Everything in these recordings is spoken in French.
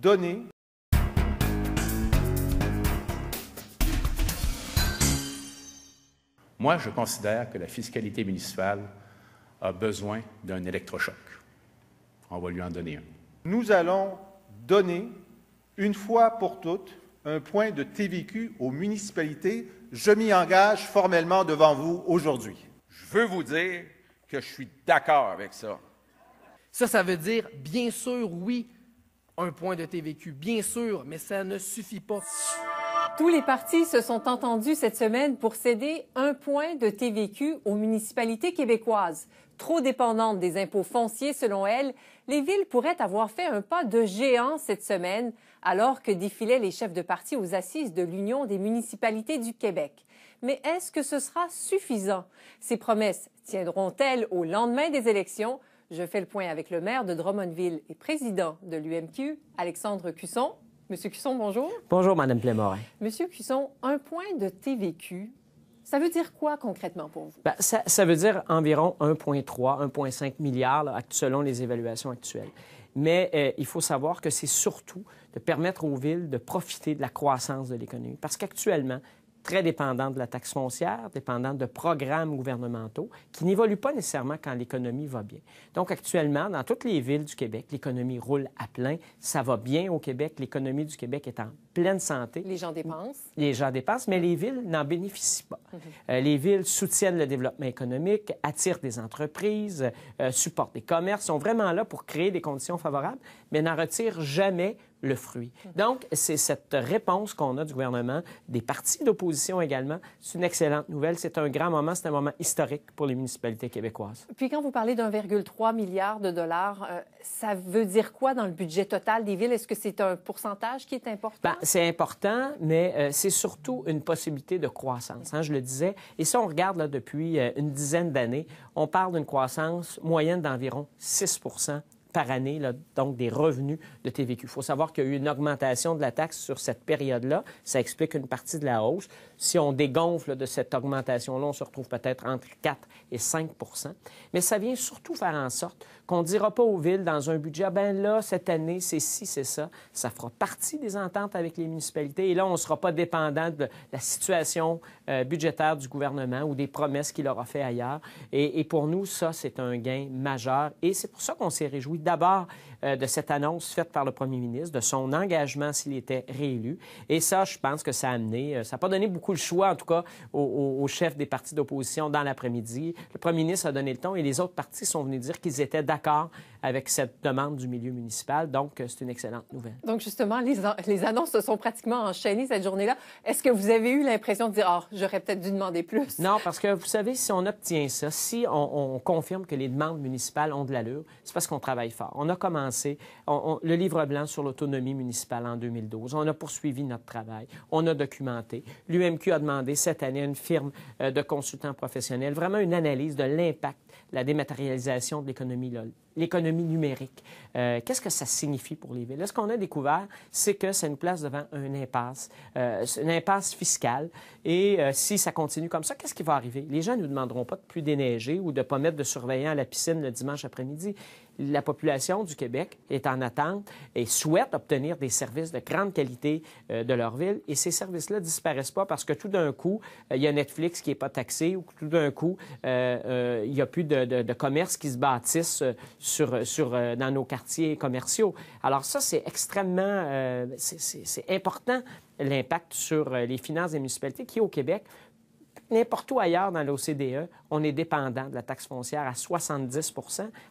donner Moi, je considère que la fiscalité municipale a besoin d'un électrochoc. On va lui en donner un. Nous allons donner, une fois pour toutes, un point de TVQ aux municipalités. Je m'y engage formellement devant vous aujourd'hui. Je veux vous dire que je suis d'accord avec ça. Ça, ça veut dire, bien sûr, oui, un point de TVQ, bien sûr, mais ça ne suffit pas. Tous les partis se sont entendus cette semaine pour céder un point de TVQ aux municipalités québécoises. Trop dépendantes des impôts fonciers, selon elles, les villes pourraient avoir fait un pas de géant cette semaine, alors que défilaient les chefs de parti aux assises de l'Union des municipalités du Québec. Mais est-ce que ce sera suffisant? Ces promesses tiendront-elles au lendemain des élections? Je fais le point avec le maire de Drummondville et président de l'UMQ, Alexandre Cusson. Monsieur Cusson, bonjour. Bonjour, Madame Plémorin. Monsieur Cusson, un point de TVQ ça veut dire quoi concrètement pour vous? Ben, ça, veut dire environ 1,3, 1,5 milliard selon les évaluations actuelles. Mais euh, il faut savoir que c'est surtout de permettre aux villes de profiter de la croissance de l'économie. Parce qu'actuellement, très dépendante de la taxe foncière, dépendante de programmes gouvernementaux qui n'évoluent pas nécessairement quand l'économie va bien. Donc actuellement, dans toutes les villes du Québec, l'économie roule à plein, ça va bien au Québec, l'économie du Québec est en pleine santé. Les gens dépensent. Les gens dépensent, mais les villes n'en bénéficient pas. Mhm. Euh, les villes soutiennent le développement économique, attirent des entreprises, euh, supportent des commerces, sont vraiment là pour créer des conditions favorables, mais n'en retirent jamais le fruit. Donc, c'est cette réponse qu'on a du gouvernement, des partis d'opposition également. C'est une excellente nouvelle. C'est un grand moment, c'est un moment historique pour les municipalités québécoises. Puis quand vous parlez d'1,3 milliard de dollars, euh, ça veut dire quoi dans le budget total des villes? Est-ce que c'est un pourcentage qui est important? Ben, c'est important, mais euh, c'est surtout une possibilité de croissance. Hein, je le disais. Et si on regarde là, depuis euh, une dizaine d'années, on parle d'une croissance moyenne d'environ 6 par année, là, donc des revenus de TVQ. Il faut savoir qu'il y a eu une augmentation de la taxe sur cette période-là. Ça explique une partie de la hausse. Si on dégonfle de cette augmentation-là, on se retrouve peut-être entre 4 et 5 Mais ça vient surtout faire en sorte qu'on ne dira pas aux villes dans un budget, ben là, cette année, c'est ci, c'est ça. Ça fera partie des ententes avec les municipalités. Et là, on ne sera pas dépendant de la situation euh, budgétaire du gouvernement ou des promesses qu'il aura fait ailleurs. Et, et pour nous, ça, c'est un gain majeur. Et c'est pour ça qu'on s'est réjouis d'abord euh, de cette annonce faite par le premier ministre, de son engagement s'il était réélu. Et ça, je pense que ça a amené, euh, ça n'a pas donné beaucoup le choix, en tout cas, aux, chefs des partis d'opposition dans l'après-midi. Le premier ministre a donné le ton et les autres partis sont venus dire qu'ils étaient d'accord avec cette demande du milieu municipal. Donc, euh, c'est une excellente nouvelle. Donc, justement, les, les annonces se sont pratiquement enchaînées cette journée-là. Est-ce que vous avez eu l'impression de dire, oh, j'aurais peut-être dû demander plus? Non, parce que vous savez, si on obtient ça, si on, on confirme que les demandes municipales ont de l'allure, c'est parce qu'on travaille on a commencé le livre blanc sur l'autonomie municipale en 2012. On a poursuivi notre travail. On a documenté. L'UMQ a demandé cette année à une firme euh, de consultants professionnels vraiment une analyse de l'impact de la dématérialisation de l'économie l'économie numérique. Euh, qu'est-ce que ça signifie pour les villes? ce qu'on a découvert, c'est que ça nous place devant un impasse, euh, une impasse fiscale. Et si ça continue comme ça, qu'est-ce qui va arriver? Les gens ne nous demanderont pas de plus déneiger ou de ne pas mettre de surveillants à la piscine le dimanche après-midi la population du Québec est en attente et souhaite obtenir des services de grande qualité euh, de leur ville. Et ces services-là disparaissent pas parce que tout d'un coup, euh, il y a Netflix qui n'est pas taxé ou tout d'un coup, euh, il n'y a plus de, commerce qui se bâtissent sur, dans nos quartiers commerciaux. Alors ça, c'est extrêmement... c'est important l'impact sur les finances des municipalités qui, au Québec, N'importe où ailleurs dans l'OCDE, on est dépendant de la taxe foncière à 70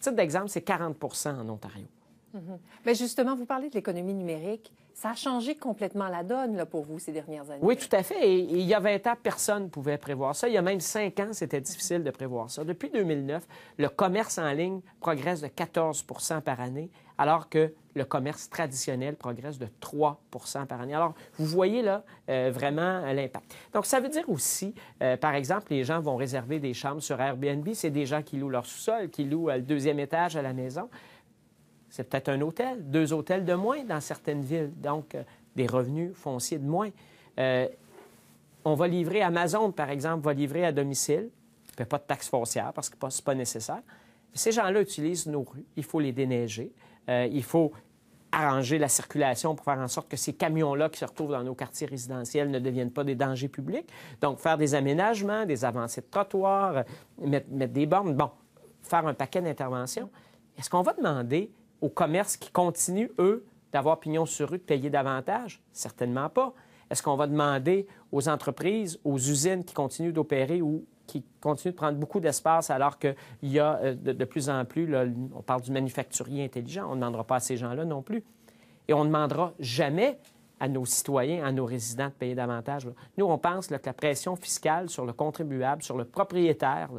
Titre d'exemple, c'est 40 en Ontario. Mm-hmm. Mais justement, vous parlez de l'économie numérique. Ça a changé complètement la donne pour vous ces dernières années. Oui, tout à fait. il y a 20 ans, personne ne pouvait prévoir ça. Il y a même 5 ans, c'était difficile de prévoir ça. Depuis 2009, le commerce en ligne progresse de 14 par année alors que le commerce traditionnel progresse de 3 par année. Alors, vous voyez là euh, vraiment euh, l'impact. Donc, ça veut dire aussi, euh, par exemple, les gens vont réserver des chambres sur Airbnb. C'est des gens qui louent leur sous-sol, qui louent le deuxième étage à la maison. C'est peut-être un hôtel, deux hôtels de moins dans certaines villes. Donc, des revenus fonciers de moins. on va livrer, Amazon, par exemple, va livrer à domicile. Il pas de taxe foncière parce que ce n'est pas nécessaire. Ces gens-là utilisent nos rues. Il faut les déneiger. Euh, il faut arranger la circulation pour faire en sorte que ces camions-là qui se retrouvent dans nos quartiers résidentiels ne deviennent pas des dangers publics. Donc, faire des aménagements, des avancées de trottoirs, mettre, des bornes, bon, faire un paquet d'interventions. Est-ce qu'on va demander aux commerces qui continuent, eux, d'avoir pignon sur rue de payer davantage? Certainement pas. Est-ce qu'on va demander aux entreprises, aux usines qui continuent d'opérer ou qui continue de prendre beaucoup d'espace alors qu'il y a euh, de, plus en plus, on parle du manufacturier intelligent, on ne demandera pas à ces gens-là non plus. Et on ne demandera jamais à nos citoyens, à nos résidents de payer davantage. Nous, on pense que la pression fiscale sur le contribuable, sur le propriétaire,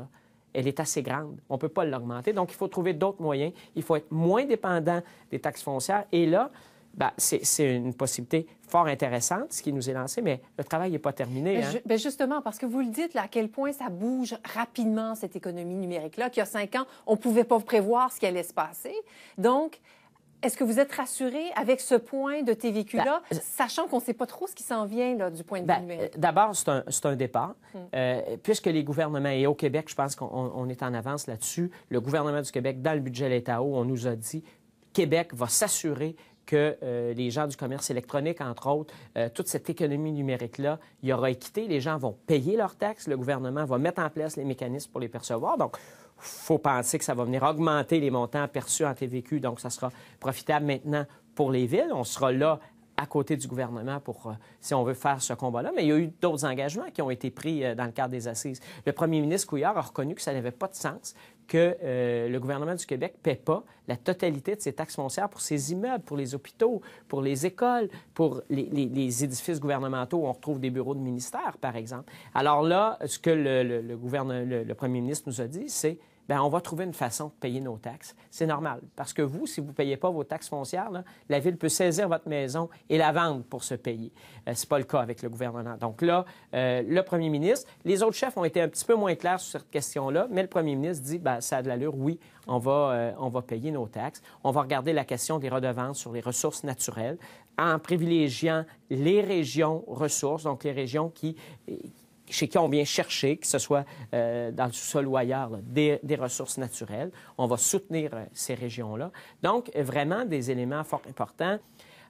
elle est assez grande. On ne peut pas l'augmenter. Donc, il faut trouver d'autres moyens. Il faut être moins dépendant des taxes foncières. Et là, ben, c'est une possibilité fort intéressante, ce qui nous est lancé, mais le travail n'est pas terminé. Ben, hein? Ben, justement, parce que vous le dites, à quel point ça bouge rapidement, cette économie numérique-là, qu'il y a cinq ans, on ne pouvait pas prévoir ce qui allait se passer. Donc, est-ce que vous êtes rassuré avec ce point de TVQ-là, sachant qu'on ne sait pas trop ce qui s'en vient du point de vue numérique? Euh, d'abord, c'est un, départ. Hum. Euh, puisque les gouvernements, et au Québec, je pense qu'on est en avance là-dessus, le gouvernement du Québec, dans le budget de l'État, on nous a dit Québec va s'assurer que euh, les gens du commerce électronique, entre autres, euh, toute cette économie numérique-là, il y aura équité. Les gens vont payer leurs taxes. Le gouvernement va mettre en place les mécanismes pour les percevoir. Donc, faut penser que ça va venir augmenter les montants perçus en TVQ. Donc, ça sera profitable maintenant pour les villes. On sera là à côté du gouvernement pour, euh, si on veut faire ce combat-là. Mais il y a eu d'autres engagements qui ont été pris euh, dans le cadre des assises. Le premier ministre Couillard a reconnu que ça n'avait pas de sens que euh, le gouvernement du Québec ne paie pas la totalité de ses taxes foncières pour ses immeubles, pour les hôpitaux, pour les écoles, pour les, édifices gouvernementaux où on retrouve des bureaux de ministère, par exemple. Alors là, ce que le premier ministre nous a dit, c'est Bien, on va trouver une façon de payer nos taxes. C'est normal. Parce que vous, si vous ne payez pas vos taxes foncières, la Ville peut saisir votre maison et la vendre pour se payer. Euh, c'est ce n'est pas le cas avec le gouvernement. Donc là, euh, le premier ministre, les autres chefs ont été un petit peu moins clairs sur cette question-là, mais le premier ministre dit, bien, ça a de l'allure, oui, on va, euh, on va payer nos taxes. On va regarder la question des redevances sur les ressources naturelles en privilégiant les régions ressources, donc les régions qui chez qui on vient chercher, que ce soit euh, dans le sous-sol ou des, ressources naturelles. On va soutenir euh, ces régions-là. Donc, vraiment des éléments fort importants.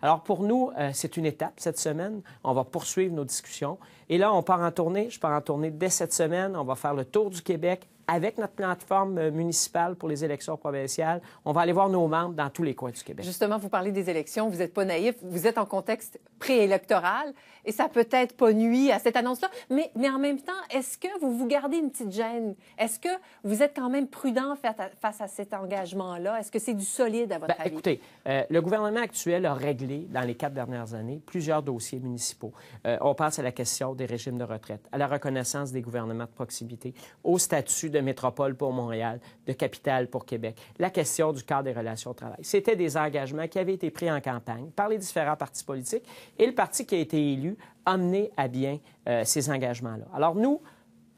Alors, pour nous, euh, c'est une étape cette semaine. On va poursuivre nos discussions. Et là, on part en tournée. Je pars en tournée dès cette semaine. On va faire le tour du Québec avec notre plateforme euh, municipale pour les élections provinciales, on va aller voir nos membres dans tous les coins du Québec. Justement, vous parlez des élections, vous n'êtes pas naïf, vous êtes en contexte préélectoral et ça peut-être pas nuit à cette annonce-là, mais, mais en même temps, est-ce que vous vous gardez une petite gêne? Est-ce que vous êtes quand même prudent face à cet engagement-là? Est-ce que c'est du solide à votre ben, Écoutez, euh, le gouvernement actuel a réglé dans les quatre dernières années plusieurs dossiers municipaux. Euh, on passe à la question des régimes de retraite, à la reconnaissance des gouvernements de proximité, au statut de de métropole pour Montréal, de capitale pour Québec, la question du cadre des relations de travail. C'était des engagements qui avaient été pris en campagne par les différents partis politiques et le parti qui a été élu a mené à bien euh, ces engagements-là. Alors nous,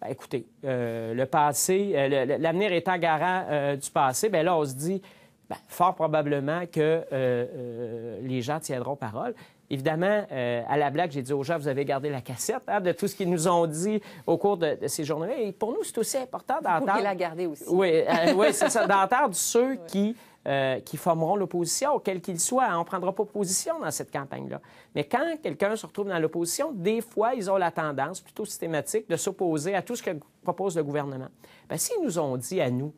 ben, écoutez, euh, le passé, euh, l'avenir étant garant du passé, bien là on se dit, ben, fort probablement que les gens tiendront parole. Évidemment, euh, à la blague, j'ai dit aux gens, vous avez gardé la cassette hein, de tout ce qu'ils nous ont dit au cours de, ces journées. Et pour nous, c'est aussi important d'entendre... la garder aussi. Euh, oui, c'est ça, d'entendre ceux qui, euh, qui formeront l'opposition, quel qu'il soit. On ne prendra pas position dans cette campagne-là. Mais quand quelqu'un se retrouve dans l'opposition, des fois, ils ont la tendance, plutôt systématique, de s'opposer à tout ce que propose le gouvernement. Bien, s'ils nous ont dit à nous,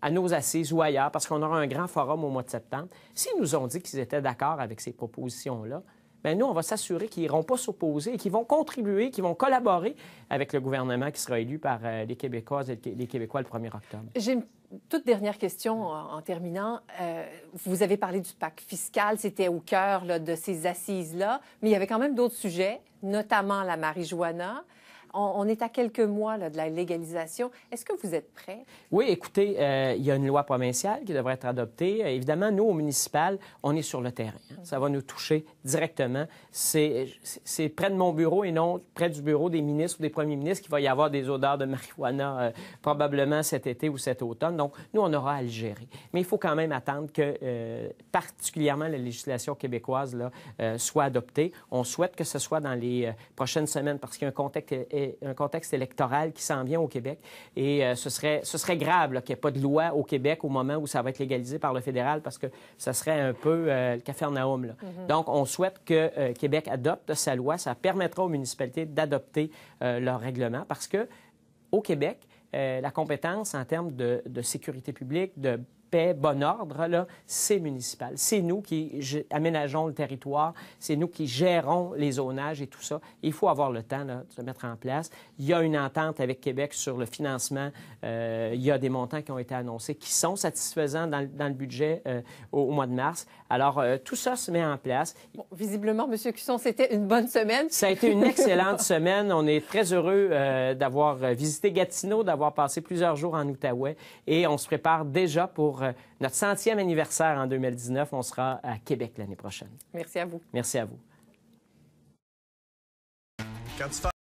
à nos assises ou ailleurs, parce qu'on aura un grand forum au mois de septembre, s'ils nous ont dit qu'ils étaient d'accord avec ces propositions-là, bien, nous, on va s'assurer qu'ils n'iront pas s'opposer et qu'ils vont contribuer, qu'ils vont collaborer avec le gouvernement qui sera élu par euh, les Québécoises et les Québécois le 1er octobre. J'ai une toute dernière question en, terminant. Euh, vous avez parlé du pacte fiscal, c'était au cœur de ces assises-là, mais il y avait quand même d'autres sujets, notamment la marijuana. On, est à quelques mois de la légalisation. Est-ce que vous êtes prêt? Oui, écoutez, euh, il y a une loi provinciale qui devrait être adoptée. Euh, évidemment, nous, au municipal, on est sur le terrain. Hein. Ça va nous toucher directement. C'est près de mon bureau et non près du bureau des ministres ou des premiers ministres qu'il va y avoir des odeurs de marijuana euh, probablement cet été ou cet automne. Donc, nous, on aura à le gérer. Mais il faut quand même attendre que particulièrement la législation québécoise là, soit adoptée. On souhaite que ce soit dans les prochaines semaines parce qu'il y a un contexte un contexte électoral qui s'en vient au Québec. Et euh, ce, serait, ce serait grave qu'il n'y ait pas de loi au Québec au moment où ça va être légalisé par le fédéral parce que ça serait un peu euh, le café Là. Mhm. Donc, on souhaite que euh, Québec adopte sa loi. Ça permettra aux municipalités d'adopter leur règlement parce que au Québec, la compétence en termes de sécurité publique, de bon ordre, là, c'est municipal. C'est nous qui aménageons le territoire, c'est nous qui gérons les zonages et tout ça. Il faut avoir le temps de se mettre en place. Il y a une entente avec Québec sur le financement. Euh, il y a des montants qui ont été annoncés qui sont satisfaisants dans, le budget euh, au, mois de mars. Alors, euh, tout ça se met en place. visiblement, M. Cusson, c'était une bonne semaine. Ça a été une excellente semaine. On est très heureux d'avoir visité Gatineau, d'avoir passé plusieurs jours en Outaouais et on se prépare déjà pour euh, notre centième anniversaire en 2019. On sera à Québec l'année prochaine. Merci à vous. Merci à vous.